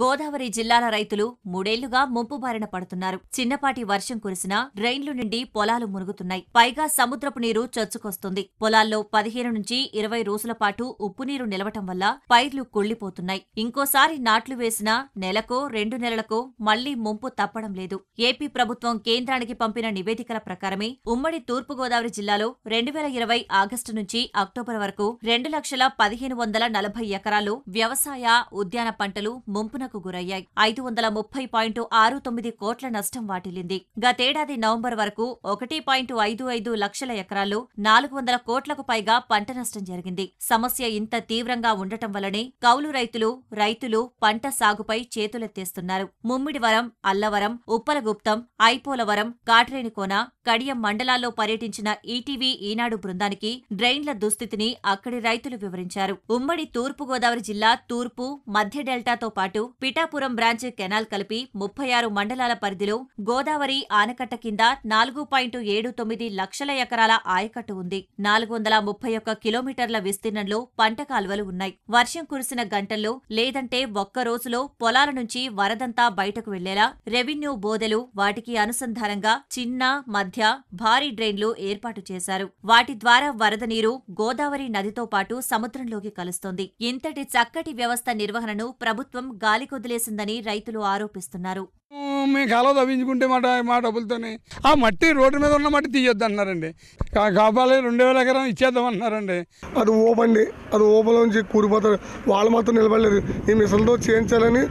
గోదావరి జిల్లాల రైతులు మూడేళ్లుగా ముంపు బారిన పడుతున్నారు చిన్నపాటి వర్షం కురిసినా డ్రైన్లు నుండి పొలాలు మునుగుతున్నాయి పైగా సముద్రపు నీరు చొచ్చుకొస్తుంది పొలాల్లో పదిహేను నుంచి ఇరవై రోజుల పాటు ఉప్పు నీరు నిలవటం వల్ల పైర్లు కుళ్లిపోతున్నాయి ఇంకోసారి నాట్లు వేసినా నెలకో రెండు నెలలకో మళ్లీ ముంపు తప్పడం లేదు ఏపీ ప్రభుత్వం కేంద్రానికి పంపిన నివేదికల ప్రకారమే ఉమ్మడి తూర్పుగోదావరి జిల్లాలో రెండు వేల ఇరవై ఆగస్టు నుంచి అక్టోబర్ వరకు రెండు లక్షల పదిహేను వందల నలభై ఎకరాలు వ్యవసాయ ఉద్యాన పంటలు ముంపున దెబ్బనకు గురయ్యాయి ఐదు వందల ముప్పై పాయింట్ ఆరు తొమ్మిది కోట్ల నష్టం వాటిల్లింది గతేడాది నవంబర్ వరకు ఒకటి పాయింట్ ఐదు ఐదు లక్షల ఎకరాలు నాలుగు వందల కోట్లకు పైగా పంట నష్టం జరిగింది సమస్య ఇంత తీవ్రంగా ఉండటం వల్లనే కౌలు రైతులు రైతులు పంట సాగుపై చేతులెత్తేస్తున్నారు ముమ్మిడివరం అల్లవరం ఉప్పలగుప్తం ఐపోలవరం కాట్రేనికోన కడియం మండలాల్లో పర్యటించిన ఈటీవీ ఈనాడు బృందానికి డ్రైన్ల దుస్థితిని అక్కడి రైతులు వివరించారు ఉమ్మడి తూర్పుగోదావరి జిల్లా తూర్పు మధ్య డెల్టాతో పాటు పిఠాపురం బ్రాంచ్ కెనాల్ కలిపి ముప్పై ఆరు మండలాల పరిధిలో గోదావరి ఆనకట్ట కింద నాలుగు పాయింట్ ఏడు తొమ్మిది లక్షల ఎకరాల ఆయకట్టు ఉంది నాలుగు వందల ముప్పై ఒక్క కిలోమీటర్ల విస్తీర్ణంలో పంట కాలువలు ఉన్నాయి వర్షం కురిసిన గంటల్లో లేదంటే ఒక్క రోజులో పొలాల నుంచి వరదంతా బయటకు వెళ్లేలా రెవెన్యూ బోదెలు వాటికి అనుసంధానంగా చిన్న మధ్య భారీ డ్రైన్లు ఏర్పాటు చేశారు వాటి ద్వారా వరద నీరు గోదావరి నదితో పాటు సముద్రంలోకి కలుస్తోంది ఇంతటి చక్కటి వ్యవస్థ నిర్వహణను ప్రభుత్వం గాలికొదిలేసిందని రైతులు ఆరోపిస్తున్నారు మేము కాలువ తవ్వించుకుంటే మాట మా డబ్బులతోనే ఆ మట్టి రోడ్డు మీద ఉన్న మట్టి తీయొద్దు అన్నారండి కాపాలి రెండు వేల ఎకరం అన్నారండి అది ఓపండి అది ఓపలోంచి కూలిపోతారు వాళ్ళు మాత్రం నిలబడలేదు ఈ మిషన్తో చేయించాలని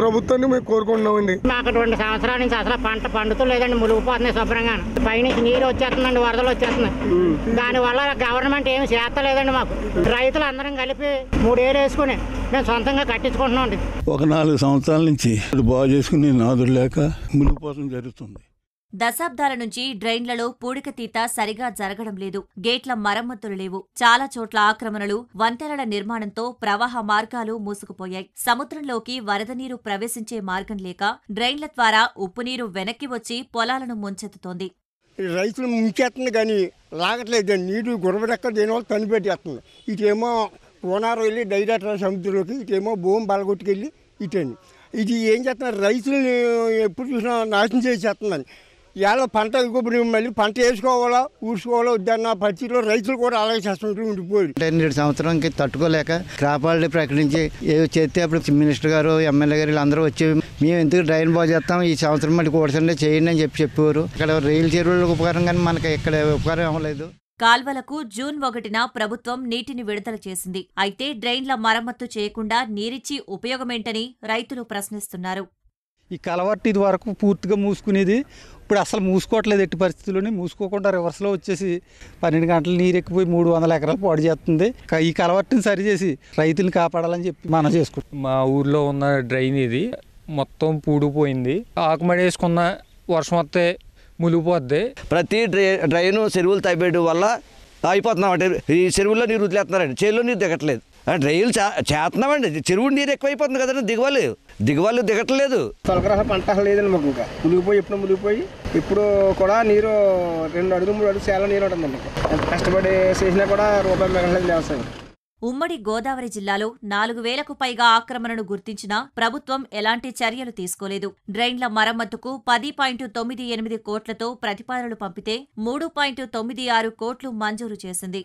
ప్రభుత్వాన్ని మేము కోరుకుంటున్నామండి మాకు రెండు సంవత్సరాల నుంచి అసలు పంట పండుతూ లేదండి మునిగిపోతున్నాయి శుభ్రంగా పైనుంచి నీరు వచ్చేస్తుందండి వరదలు వచ్చేస్తున్నాయి దానివల్ల గవర్నమెంట్ ఏమి చేస్తలేదండి మాకు రైతులు అందరం కలిపి మూడేళ్ళు వేసుకుని మేము సొంతంగా కట్టించుకుంటున్నాం ఒక నాలుగు సంవత్సరాల నుంచి బాగు చేసుకుని నాదులు లేక మునిగిపోవడం జరుగుతుంది దశాబ్దాల నుంచి డ్రైన్లలో పూడికతీత సరిగా జరగడం లేదు గేట్ల మరమ్మతులు లేవు చాలా చోట్ల ఆక్రమణలు వంతెనల నిర్మాణంతో ప్రవాహ మార్గాలు మూసుకుపోయాయి సముద్రంలోకి వరద నీరు ప్రవేశించే మార్గం లేక డ్రైన్ల ద్వారా ఉప్పునీరు వెనక్కి వచ్చి పొలాలను ముంచెత్తుతోంది రైతులు ముంచేస్తుంది కానీ లాగట్లేదు నీరు గురవరెక్క దేని పని పెట్టేస్తుంది ఇదేమో ఓనారు వెళ్ళి డైరెక్ట్ సముద్రంలోకి ఇటేమో భూమి బలగొట్టుకెళ్ళి ఇటేని ఇది ఏం చేస్తున్నారు రైతులని ఎప్పుడు చూసినా నాశనం చేసేస్తున్నాను ఇవాళ పంట ఇప్పుడు మళ్ళీ పంట వేసుకోవాలా ఊడ్చుకోవాలా వద్దన్న పరిస్థితిలో రైతులు కూడా అలాగే చేస్తుంటూ ఉండిపోయి రెండు సంవత్సరానికి తట్టుకోలేక క్రాపాలని ప్రకటించి ఏ చేస్తే అప్పుడు మినిస్టర్ గారు ఎమ్మెల్యే గారు వీళ్ళందరూ వచ్చి మేము ఎందుకు డ్రైన్ బాగు చేస్తాం ఈ సంవత్సరం మళ్ళీ కూడా చేయండి అని చెప్పి చెప్పేవారు ఇక్కడ రైలు చెరువులకు ఉపకారం కానీ మనకి ఇక్కడ ఉపకారం అవ్వలేదు కాల్వలకు జూన్ ఒకటిన ప్రభుత్వం నీటిని విడుదల చేసింది అయితే డ్రైన్ల మరమ్మత్తు చేయకుండా నీరిచ్చి ఉపయోగమేంటని రైతులు ప్రశ్నిస్తున్నారు ఈ కలవర్టు ఇది వరకు పూర్తిగా మూసుకునేది ఇప్పుడు అసలు మూసుకోవట్లేదు ఎట్టి పరిస్థితుల్లోనే మూసుకోకుండా రివర్స్లో వచ్చేసి పన్నెండు గంటల నీరు ఎక్కిపోయి మూడు వందల ఎకరాలు పాడు చేస్తుంది ఈ కలవర్టుని సరిచేసి రైతుని కాపాడాలని చెప్పి మనం చేసుకుంటాం మా ఊర్లో ఉన్న డ్రైన్ ఇది మొత్తం పూడిపోయింది ఆకుమడి వేసుకున్న వర్షం వస్తే మునిగిపోద్ది ప్రతి డ్రైను చెరువులు తవ్వేయడం వల్ల అయిపోతున్నాం అంటే ఈ చెరువుల్లో నీరు వదిలేస్తున్నారండి చెరువులో నీరు దిగట్లేదు రైలు చేస్తున్నామండి చెరువు నీరు ఎక్కువైపోతుంది కదండి దిగవలేదు దిగవాళ్ళు దిగట్లేదు తొలగ్రహ పంట లేదండి మాకు ఇంకా మునిగిపోయి ఎప్పుడు మునిగిపోయి ఇప్పుడు కూడా నీరు రెండు అడుగు మూడు అడుగు చాలా నీరు ఉంటుంది కష్టపడి చేసినా కూడా రూపాయి మిగలేదు వ్యవసాయం ఉమ్మడి గోదావరి జిల్లాలో నాలుగు వేలకు పైగా ఆక్రమణను గుర్తించినా ప్రభుత్వం ఎలాంటి చర్యలు తీసుకోలేదు డ్రైన్ల మరమ్మతుకు పది పాయింట్ తొమ్మిది ఎనిమిది కోట్లతో ప్రతిపాదనలు పంపితే మూడు పాయింట్ తొమ్మిది ఆరు కోట్లు మంజూరు చేసింది